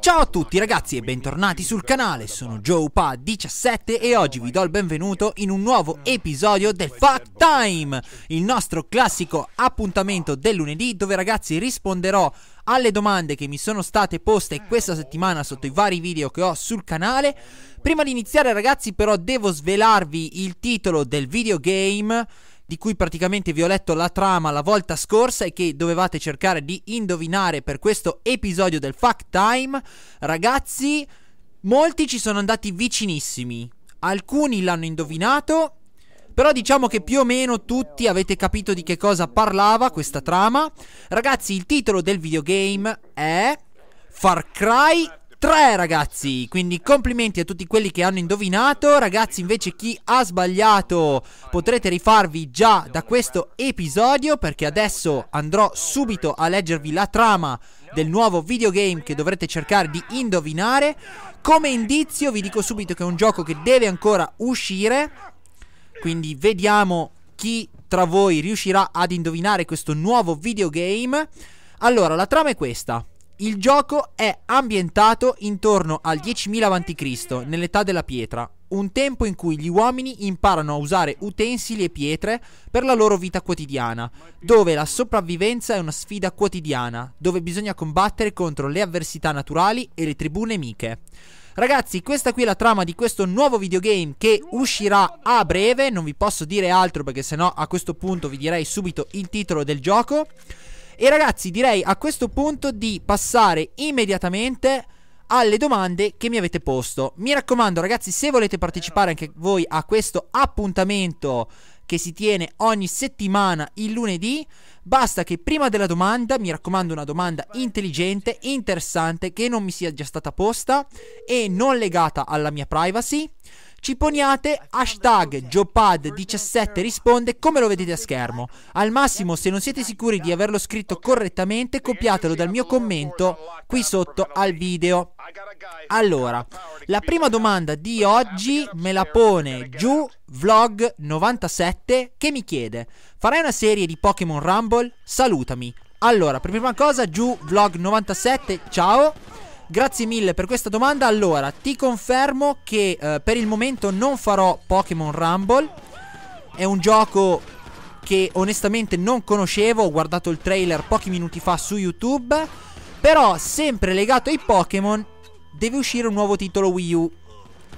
Ciao a tutti ragazzi e bentornati sul canale, sono JoePa17 e oh oggi vi do il benvenuto in un nuovo episodio del Fact Time, il nostro classico appuntamento del lunedì dove ragazzi risponderò alle domande che mi sono state poste questa settimana sotto i vari video che ho sul canale. Prima di iniziare ragazzi però devo svelarvi il titolo del videogame di cui praticamente vi ho letto la trama la volta scorsa e che dovevate cercare di indovinare per questo episodio del Fact Time, ragazzi, molti ci sono andati vicinissimi. Alcuni l'hanno indovinato, però diciamo che più o meno tutti avete capito di che cosa parlava questa trama. Ragazzi, il titolo del videogame è Far Cry 3 ragazzi, quindi complimenti a tutti quelli che hanno indovinato, ragazzi invece chi ha sbagliato potrete rifarvi già da questo episodio perché adesso andrò subito a leggervi la trama del nuovo videogame che dovrete cercare di indovinare. Come indizio vi dico subito che è un gioco che deve ancora uscire, quindi vediamo chi tra voi riuscirà ad indovinare questo nuovo videogame. Allora, la trama è questa. Il gioco è ambientato intorno al 10.000 a.C., nell'età della pietra, un tempo in cui gli uomini imparano a usare utensili e pietre per la loro vita quotidiana, dove la sopravvivenza è una sfida quotidiana, dove bisogna combattere contro le avversità naturali e le tribù nemiche. Ragazzi, questa qui è la trama di questo nuovo videogame che uscirà a breve, non vi posso dire altro perché sennò a questo punto vi direi subito il titolo del gioco. E ragazzi, direi a questo punto di passare immediatamente alle domande che mi avete posto. Mi raccomando, ragazzi, se volete partecipare anche voi a questo appuntamento che si tiene ogni settimana il lunedì, basta che prima della domanda, mi raccomando, una domanda intelligente, interessante, che non mi sia già stata posta e non legata alla mia privacy. Ci poniate hashtag Jopad17 risponde come lo vedete a schermo. Al massimo, se non siete sicuri di averlo scritto correttamente, copiatelo dal mio commento qui sotto al video. Allora, la prima domanda di oggi me la pone giù vlog 97 che mi chiede: "Farai una serie di Pokémon Rumble? Salutami". Allora, per prima cosa giù vlog 97, ciao. Grazie mille per questa domanda. Allora, ti confermo che eh, per il momento non farò Pokémon Rumble. È un gioco che onestamente non conoscevo, ho guardato il trailer pochi minuti fa su YouTube. Però, sempre legato ai Pokémon, deve uscire un nuovo titolo Wii U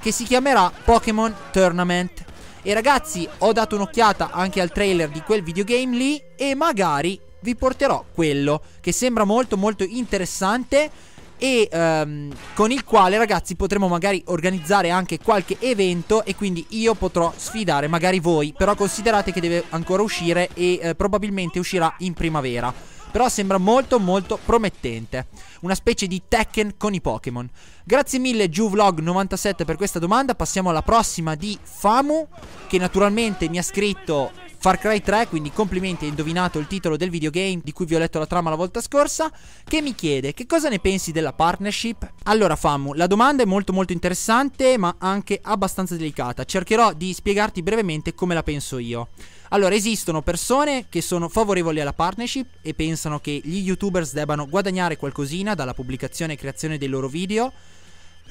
che si chiamerà Pokémon Tournament. E ragazzi, ho dato un'occhiata anche al trailer di quel videogame lì e magari vi porterò quello che sembra molto molto interessante e um, con il quale ragazzi potremo magari organizzare anche qualche evento e quindi io potrò sfidare magari voi però considerate che deve ancora uscire e eh, probabilmente uscirà in primavera però sembra molto molto promettente una specie di Tekken con i Pokémon grazie mille JuVlog97 per questa domanda passiamo alla prossima di Famu che naturalmente mi ha scritto Far Cry 3, quindi complimenti, hai indovinato il titolo del videogame di cui vi ho letto la trama la volta scorsa, che mi chiede che cosa ne pensi della partnership. Allora Famu, la domanda è molto molto interessante ma anche abbastanza delicata, cercherò di spiegarti brevemente come la penso io. Allora, esistono persone che sono favorevoli alla partnership e pensano che gli youtubers debbano guadagnare qualcosina dalla pubblicazione e creazione dei loro video,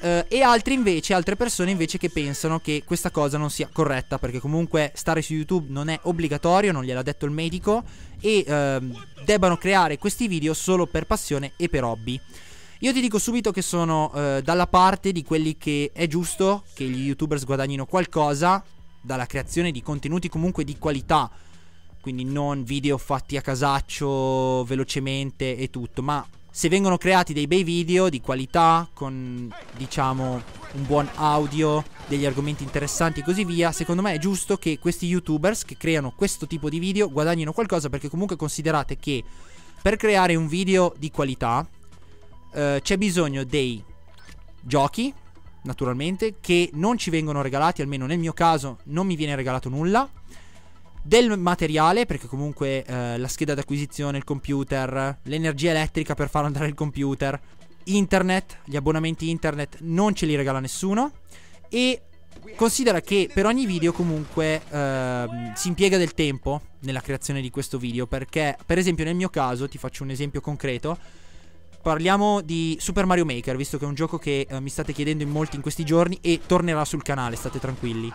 Uh, e altri invece, altre persone invece che pensano che questa cosa non sia corretta perché comunque stare su YouTube non è obbligatorio, non gliel'ha detto il medico e uh, debbano creare questi video solo per passione e per hobby. Io ti dico subito che sono uh, dalla parte di quelli che è giusto che gli youtubers guadagnino qualcosa dalla creazione di contenuti comunque di qualità, quindi non video fatti a casaccio velocemente e tutto, ma se vengono creati dei bei video di qualità, con diciamo un buon audio, degli argomenti interessanti e così via, secondo me è giusto che questi youtubers che creano questo tipo di video guadagnino qualcosa perché comunque considerate che per creare un video di qualità eh, c'è bisogno dei giochi, naturalmente, che non ci vengono regalati, almeno nel mio caso non mi viene regalato nulla del materiale, perché comunque eh, la scheda d'acquisizione, il computer, l'energia elettrica per far andare il computer, internet, gli abbonamenti internet non ce li regala nessuno e considera che per ogni video comunque eh, si impiega del tempo nella creazione di questo video perché per esempio nel mio caso, ti faccio un esempio concreto, parliamo di Super Mario Maker, visto che è un gioco che eh, mi state chiedendo in molti in questi giorni e tornerà sul canale, state tranquilli.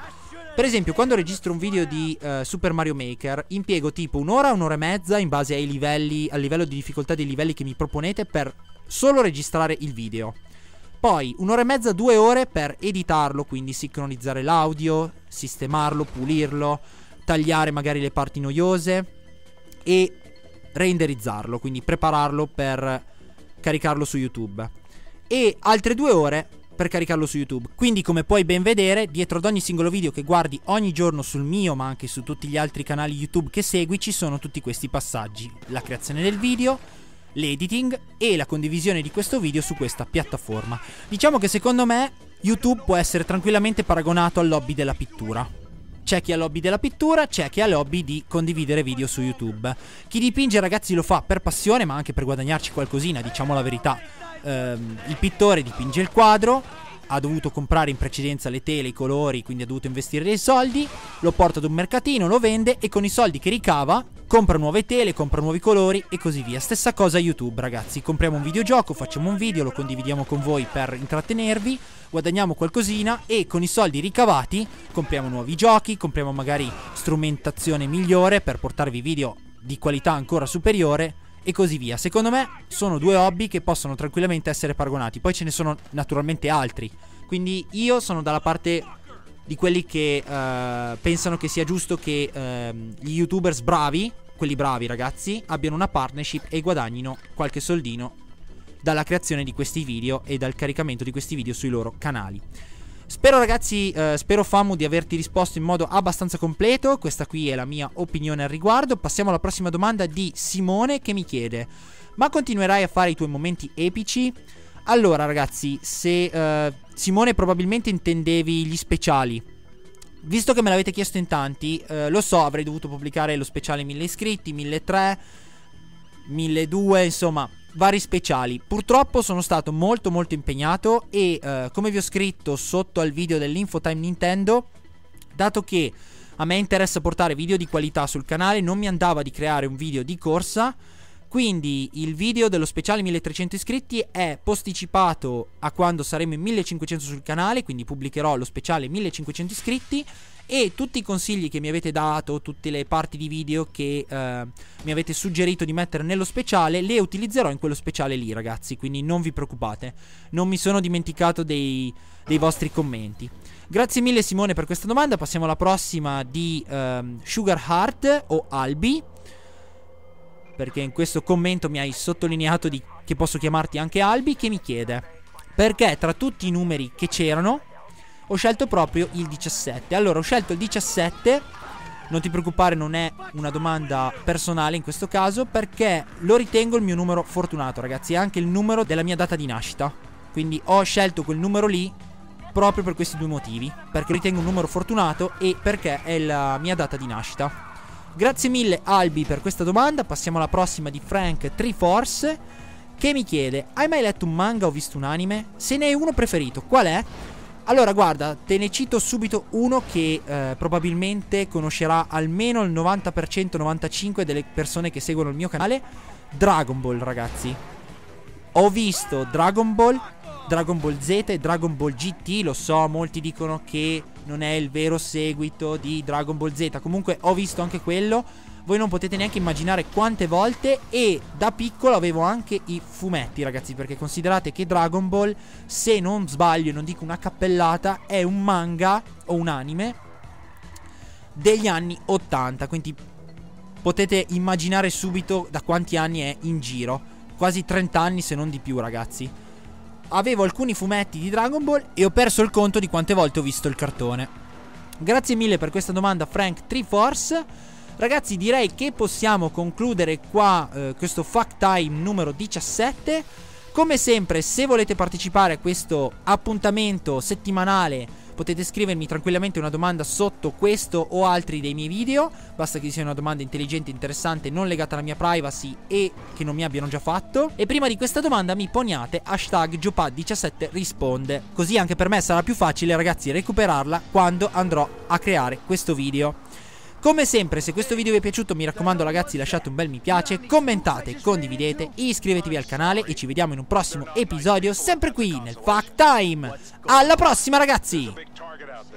Per esempio, quando registro un video di uh, Super Mario Maker, impiego tipo un'ora, un'ora e mezza in base ai livelli, al livello di difficoltà dei livelli che mi proponete per solo registrare il video. Poi un'ora e mezza, due ore per editarlo, quindi sincronizzare l'audio, sistemarlo, pulirlo, tagliare magari le parti noiose e renderizzarlo, quindi prepararlo per caricarlo su YouTube. E altre due ore per caricarlo su YouTube. Quindi come puoi ben vedere, dietro ad ogni singolo video che guardi ogni giorno sul mio, ma anche su tutti gli altri canali YouTube che segui, ci sono tutti questi passaggi. La creazione del video, l'editing e la condivisione di questo video su questa piattaforma. Diciamo che secondo me YouTube può essere tranquillamente paragonato al lobby della pittura. C'è chi ha lobby della pittura, c'è chi ha lobby di condividere video su YouTube. Chi dipinge ragazzi lo fa per passione ma anche per guadagnarci qualcosina, diciamo la verità ehm, il pittore dipinge il quadro, ha dovuto comprare in precedenza le tele, i colori, quindi ha dovuto investire dei soldi, lo porta ad un mercatino, lo vende e con i soldi che ricava compra nuove tele, compra nuovi colori e così via. Stessa cosa YouTube ragazzi, compriamo un videogioco, facciamo un video, lo condividiamo con voi per intrattenervi, guadagniamo qualcosina e con i soldi ricavati compriamo nuovi giochi, compriamo magari strumentazione migliore per portarvi video di qualità ancora superiore e così via. Secondo me sono due hobby che possono tranquillamente essere paragonati. Poi ce ne sono naturalmente altri. Quindi io sono dalla parte di quelli che uh, pensano che sia giusto che uh, gli youtubers bravi, quelli bravi ragazzi, abbiano una partnership e guadagnino qualche soldino dalla creazione di questi video e dal caricamento di questi video sui loro canali. Spero ragazzi, eh, spero Famu di averti risposto in modo abbastanza completo, questa qui è la mia opinione al riguardo. Passiamo alla prossima domanda di Simone che mi chiede, ma continuerai a fare i tuoi momenti epici? Allora ragazzi, se eh, Simone probabilmente intendevi gli speciali, Visto che me l'avete chiesto in tanti, eh, lo so, avrei dovuto pubblicare lo speciale 1000 iscritti, 1300, 1200, insomma, vari speciali. Purtroppo sono stato molto molto impegnato e eh, come vi ho scritto sotto al video dell'Infotime Nintendo, dato che a me interessa portare video di qualità sul canale, non mi andava di creare un video di corsa quindi il video dello speciale 1300 iscritti è posticipato a quando saremo in 1500 sul canale, quindi pubblicherò lo speciale 1500 iscritti e tutti i consigli che mi avete dato, tutte le parti di video che eh, mi avete suggerito di mettere nello speciale, le utilizzerò in quello speciale lì ragazzi, quindi non vi preoccupate, non mi sono dimenticato dei, dei vostri commenti. Grazie mille Simone per questa domanda, passiamo alla prossima di ehm, Sugar Heart o Albi perché in questo commento mi hai sottolineato di, che posso chiamarti anche Albi, che mi chiede perché tra tutti i numeri che c'erano ho scelto proprio il 17. Allora ho scelto il 17, non ti preoccupare non è una domanda personale in questo caso, perché lo ritengo il mio numero fortunato ragazzi, è anche il numero della mia data di nascita. Quindi ho scelto quel numero lì proprio per questi due motivi, perché ritengo un numero fortunato e perché è la mia data di nascita. Grazie mille Albi per questa domanda, passiamo alla prossima di Frank Triforce che mi chiede Hai mai letto un manga o visto un anime? Se ne hai uno preferito, qual è? Allora guarda, te ne cito subito uno che eh, probabilmente conoscerà almeno il 90% 95% delle persone che seguono il mio canale Dragon Ball ragazzi Ho visto Dragon Ball, Dragon Ball Z e Dragon Ball GT, lo so molti dicono che non è il vero seguito di Dragon Ball Z. Comunque ho visto anche quello. Voi non potete neanche immaginare quante volte e da piccolo avevo anche i fumetti ragazzi perché considerate che Dragon Ball se non sbaglio non dico una cappellata è un manga o un anime degli anni 80 quindi potete immaginare subito da quanti anni è in giro quasi 30 anni se non di più ragazzi avevo alcuni fumetti di Dragon Ball e ho perso il conto di quante volte ho visto il cartone. Grazie mille per questa domanda Frank Triforce. Ragazzi direi che possiamo concludere qua eh, questo Fact Time numero 17. Come sempre se volete partecipare a questo appuntamento settimanale Potete scrivermi tranquillamente una domanda sotto questo o altri dei miei video. Basta che sia una domanda intelligente, interessante, non legata alla mia privacy e che non mi abbiano già fatto. E prima di questa domanda mi poniate hashtag Giopad17 risponde. Così anche per me sarà più facile, ragazzi, recuperarla quando andrò a creare questo video. Come sempre, se questo video vi è piaciuto, mi raccomando ragazzi, lasciate un bel mi piace, commentate, condividete, iscrivetevi al canale e ci vediamo in un prossimo episodio, sempre qui nel Fact Time. Alla prossima ragazzi!